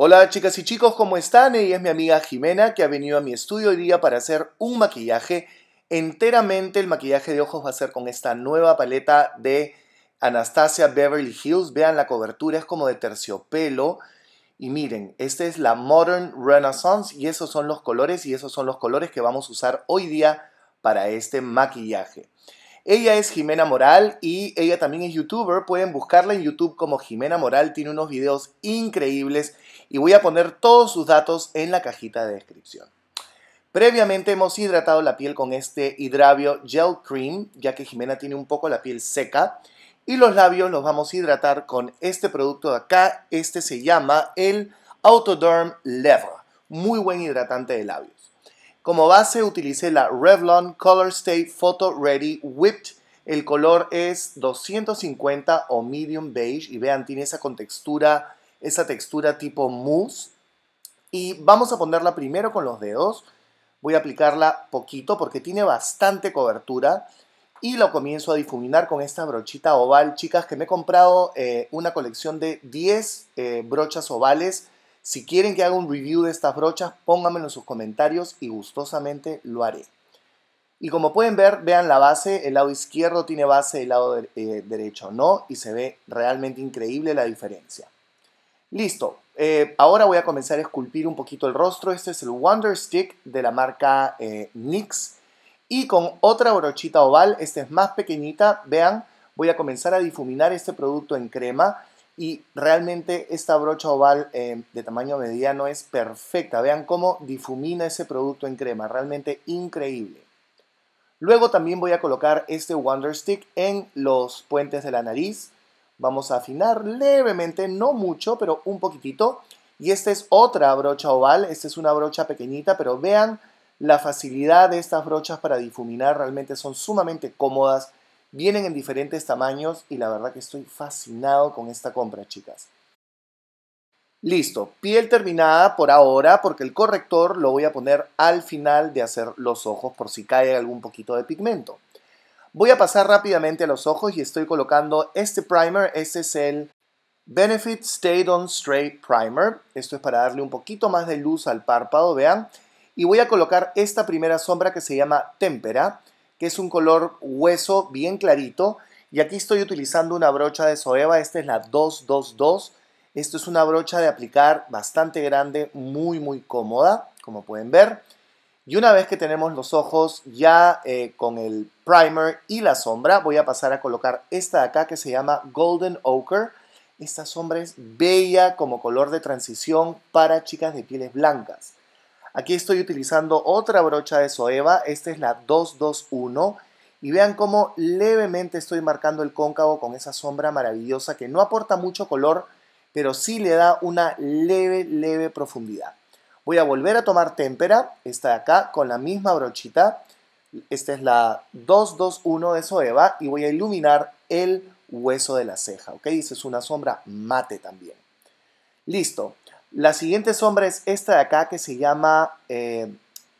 Hola chicas y chicos, ¿cómo están? Ella es mi amiga Jimena que ha venido a mi estudio hoy día para hacer un maquillaje. Enteramente el maquillaje de ojos va a ser con esta nueva paleta de Anastasia Beverly Hills. Vean la cobertura, es como de terciopelo. Y miren, esta es la Modern Renaissance y esos son los colores y esos son los colores que vamos a usar hoy día para este maquillaje. Ella es Jimena Moral y ella también es youtuber. Pueden buscarla en YouTube como Jimena Moral. Tiene unos videos increíbles y voy a poner todos sus datos en la cajita de descripción. Previamente hemos hidratado la piel con este hidravio gel cream, ya que Jimena tiene un poco la piel seca. Y los labios los vamos a hidratar con este producto de acá. Este se llama el Autoderm Lever. Muy buen hidratante de labios. Como base utilicé la Revlon Color Stay Photo Ready Whipped. El color es 250 o medium beige y vean, tiene esa textura tipo mousse. Y vamos a ponerla primero con los dedos. Voy a aplicarla poquito porque tiene bastante cobertura y lo comienzo a difuminar con esta brochita oval. Chicas, que me he comprado eh, una colección de 10 eh, brochas ovales si quieren que haga un review de estas brochas, pónganmelo en sus comentarios y gustosamente lo haré. Y como pueden ver, vean la base, el lado izquierdo tiene base, el lado eh, derecho no, y se ve realmente increíble la diferencia. Listo, eh, ahora voy a comenzar a esculpir un poquito el rostro, este es el Wonder Stick de la marca eh, NYX, y con otra brochita oval, esta es más pequeñita, vean, voy a comenzar a difuminar este producto en crema, y realmente esta brocha oval eh, de tamaño mediano es perfecta. Vean cómo difumina ese producto en crema, realmente increíble. Luego también voy a colocar este Wonder Stick en los puentes de la nariz. Vamos a afinar levemente, no mucho, pero un poquitito. Y esta es otra brocha oval, esta es una brocha pequeñita, pero vean la facilidad de estas brochas para difuminar, realmente son sumamente cómodas Vienen en diferentes tamaños y la verdad que estoy fascinado con esta compra, chicas. Listo, piel terminada por ahora porque el corrector lo voy a poner al final de hacer los ojos por si cae algún poquito de pigmento. Voy a pasar rápidamente a los ojos y estoy colocando este primer, este es el Benefit Stay On Straight Primer. Esto es para darle un poquito más de luz al párpado, vean. Y voy a colocar esta primera sombra que se llama Tempera que es un color hueso bien clarito. Y aquí estoy utilizando una brocha de Soeva, esta es la 222. Esto es una brocha de aplicar bastante grande, muy muy cómoda, como pueden ver. Y una vez que tenemos los ojos ya eh, con el primer y la sombra, voy a pasar a colocar esta de acá que se llama Golden Ochre. Esta sombra es bella como color de transición para chicas de pieles blancas. Aquí estoy utilizando otra brocha de Soeva, esta es la 221 y vean cómo levemente estoy marcando el cóncavo con esa sombra maravillosa que no aporta mucho color, pero sí le da una leve, leve profundidad. Voy a volver a tomar témpera, esta de acá, con la misma brochita. Esta es la 221 de Soeva y voy a iluminar el hueso de la ceja, ¿ok? Esa es una sombra mate también. Listo. La siguiente sombra es esta de acá que se llama eh,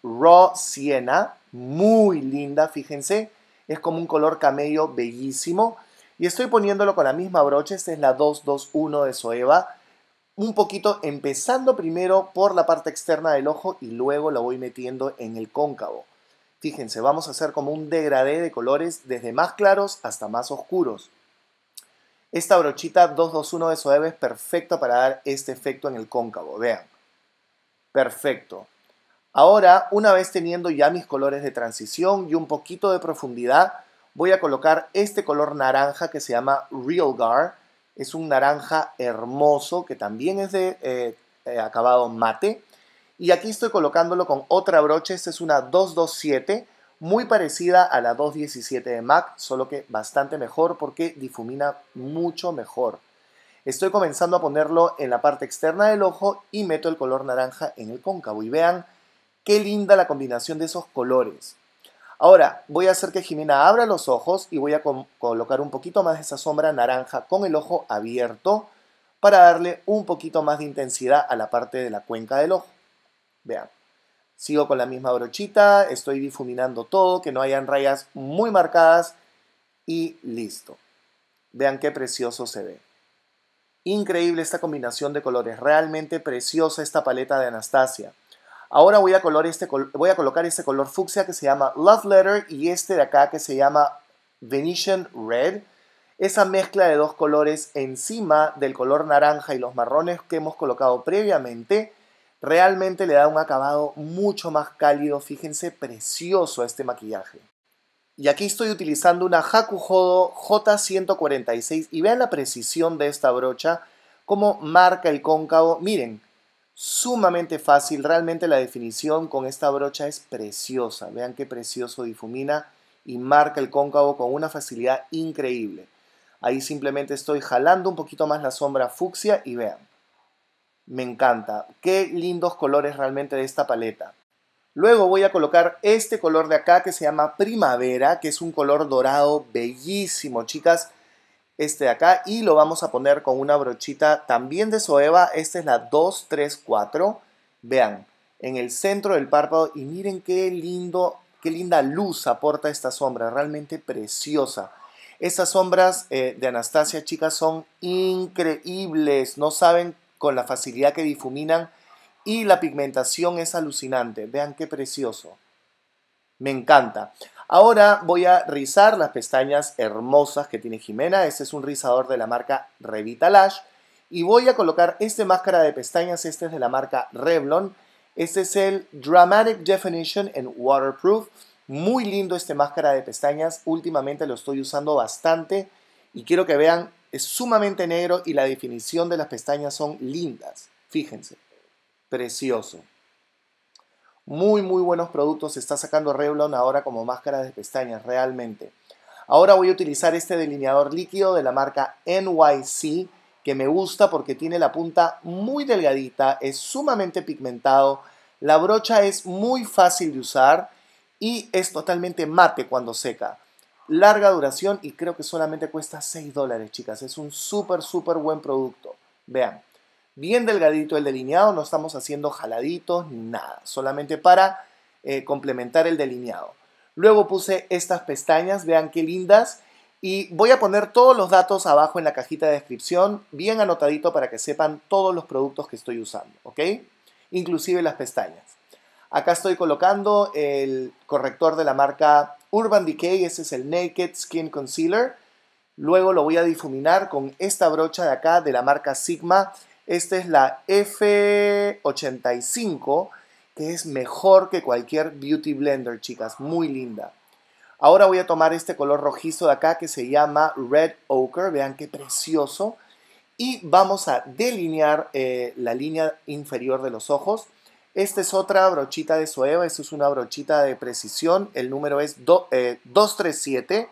Raw Siena. Muy linda, fíjense. Es como un color camello bellísimo. Y estoy poniéndolo con la misma brocha. Esta es la 221 de Soeva. Un poquito empezando primero por la parte externa del ojo y luego lo voy metiendo en el cóncavo. Fíjense, vamos a hacer como un degradé de colores desde más claros hasta más oscuros. Esta brochita 221 de SOEB es perfecta para dar este efecto en el cóncavo, vean. Perfecto. Ahora, una vez teniendo ya mis colores de transición y un poquito de profundidad, voy a colocar este color naranja que se llama Real Gar. Es un naranja hermoso que también es de eh, eh, acabado mate. Y aquí estoy colocándolo con otra brocha, esta es una 227 muy parecida a la 217 de Mac, solo que bastante mejor porque difumina mucho mejor. Estoy comenzando a ponerlo en la parte externa del ojo y meto el color naranja en el cóncavo y vean qué linda la combinación de esos colores. Ahora voy a hacer que Jimena abra los ojos y voy a colocar un poquito más de esa sombra naranja con el ojo abierto para darle un poquito más de intensidad a la parte de la cuenca del ojo. Vean sigo con la misma brochita, estoy difuminando todo, que no hayan rayas muy marcadas y listo. Vean qué precioso se ve. Increíble esta combinación de colores, realmente preciosa esta paleta de Anastasia. Ahora voy a, color este, voy a colocar este color fucsia que se llama Love Letter y este de acá que se llama Venetian Red. Esa mezcla de dos colores encima del color naranja y los marrones que hemos colocado previamente Realmente le da un acabado mucho más cálido, fíjense, precioso este maquillaje. Y aquí estoy utilizando una Hakuhodo J146 y vean la precisión de esta brocha, cómo marca el cóncavo. Miren, sumamente fácil, realmente la definición con esta brocha es preciosa. Vean qué precioso difumina y marca el cóncavo con una facilidad increíble. Ahí simplemente estoy jalando un poquito más la sombra fucsia y vean. Me encanta. Qué lindos colores realmente de esta paleta. Luego voy a colocar este color de acá que se llama Primavera, que es un color dorado bellísimo, chicas. Este de acá y lo vamos a poner con una brochita también de Soeva. Esta es la 234. Vean, en el centro del párpado y miren qué lindo, qué linda luz aporta esta sombra, realmente preciosa. Estas sombras eh, de Anastasia, chicas, son increíbles. No saben con la facilidad que difuminan y la pigmentación es alucinante. Vean qué precioso. Me encanta. Ahora voy a rizar las pestañas hermosas que tiene Jimena. Este es un rizador de la marca Revitalash. Y voy a colocar este máscara de pestañas. Este es de la marca Revlon. Este es el Dramatic Definition en Waterproof. Muy lindo este máscara de pestañas. Últimamente lo estoy usando bastante. Y quiero que vean es sumamente negro y la definición de las pestañas son lindas. Fíjense. Precioso. Muy, muy buenos productos. Se Está sacando Revlon ahora como máscara de pestañas, realmente. Ahora voy a utilizar este delineador líquido de la marca NYC, que me gusta porque tiene la punta muy delgadita, es sumamente pigmentado, la brocha es muy fácil de usar y es totalmente mate cuando seca larga duración y creo que solamente cuesta 6 dólares, chicas. Es un súper, súper buen producto. Vean, bien delgadito el delineado, no estamos haciendo jaladitos ni nada, solamente para eh, complementar el delineado. Luego puse estas pestañas, vean qué lindas. Y voy a poner todos los datos abajo en la cajita de descripción, bien anotadito para que sepan todos los productos que estoy usando, ¿ok? Inclusive las pestañas. Acá estoy colocando el corrector de la marca Urban Decay, este es el Naked Skin Concealer. Luego lo voy a difuminar con esta brocha de acá de la marca Sigma. Esta es la F85, que es mejor que cualquier Beauty Blender, chicas. Muy linda. Ahora voy a tomar este color rojizo de acá que se llama Red Ochre. Vean qué precioso. Y vamos a delinear eh, la línea inferior de los ojos. Esta es otra brochita de Soeva, esta es una brochita de precisión, el número es 237, eh,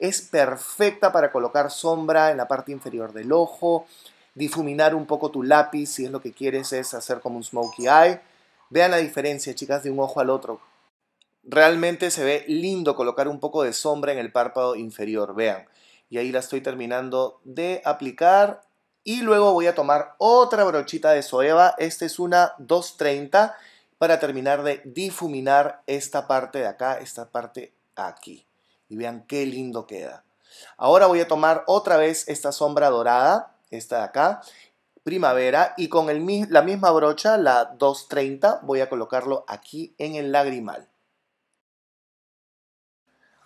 es perfecta para colocar sombra en la parte inferior del ojo, difuminar un poco tu lápiz si es lo que quieres es hacer como un smokey eye. Vean la diferencia, chicas, de un ojo al otro. Realmente se ve lindo colocar un poco de sombra en el párpado inferior, vean. Y ahí la estoy terminando de aplicar y luego voy a tomar otra brochita de Soeva, esta es una 230, para terminar de difuminar esta parte de acá, esta parte aquí. Y vean qué lindo queda. Ahora voy a tomar otra vez esta sombra dorada, esta de acá, primavera, y con el, la misma brocha, la 230, voy a colocarlo aquí en el lagrimal.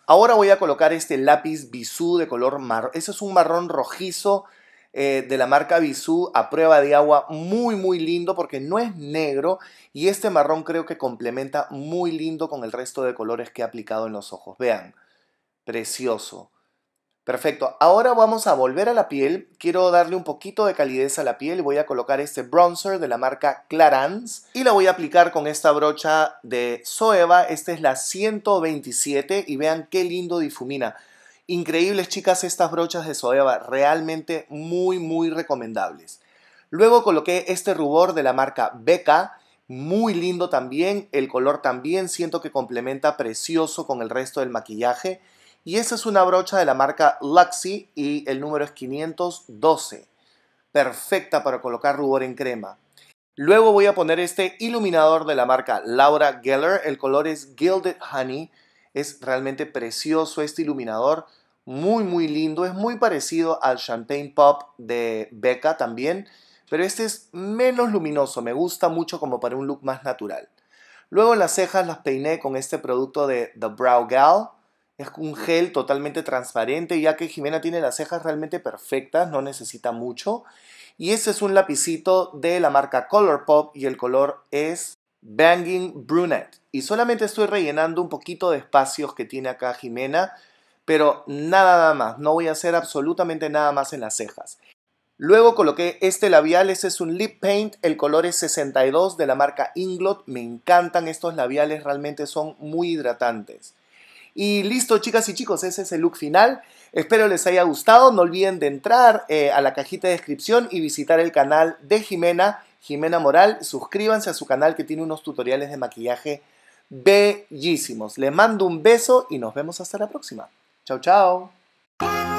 Ahora voy a colocar este lápiz bisú de color marrón. Eso es un marrón rojizo eh, de la marca Bisú a prueba de agua muy muy lindo porque no es negro y este marrón creo que complementa muy lindo con el resto de colores que he aplicado en los ojos. Vean, precioso. Perfecto, ahora vamos a volver a la piel, quiero darle un poquito de calidez a la piel, y voy a colocar este bronzer de la marca Clarins y la voy a aplicar con esta brocha de Zoeva, esta es la 127 y vean qué lindo difumina. Increíbles chicas estas brochas de Soeva, realmente muy muy recomendables. Luego coloqué este rubor de la marca Beca, muy lindo también, el color también siento que complementa precioso con el resto del maquillaje. Y esa es una brocha de la marca Luxy y el número es 512. Perfecta para colocar rubor en crema. Luego voy a poner este iluminador de la marca Laura Geller. El color es Gilded Honey. Es realmente precioso este iluminador muy muy lindo, es muy parecido al Champagne Pop de Becca también, pero este es menos luminoso, me gusta mucho como para un look más natural. Luego las cejas las peiné con este producto de The Brow Gal, es un gel totalmente transparente, ya que Jimena tiene las cejas realmente perfectas, no necesita mucho. Y este es un lapicito de la marca Colourpop y el color es Banging Brunette. Y solamente estoy rellenando un poquito de espacios que tiene acá Jimena pero nada más, no voy a hacer absolutamente nada más en las cejas. Luego coloqué este labial, este es un lip paint, el color es 62 de la marca Inglot, me encantan estos labiales, realmente son muy hidratantes. Y listo chicas y chicos, ese es el look final. Espero les haya gustado, no olviden de entrar eh, a la cajita de descripción y visitar el canal de Jimena, Jimena Moral. Suscríbanse a su canal que tiene unos tutoriales de maquillaje bellísimos. Les mando un beso y nos vemos hasta la próxima. Chao, chao.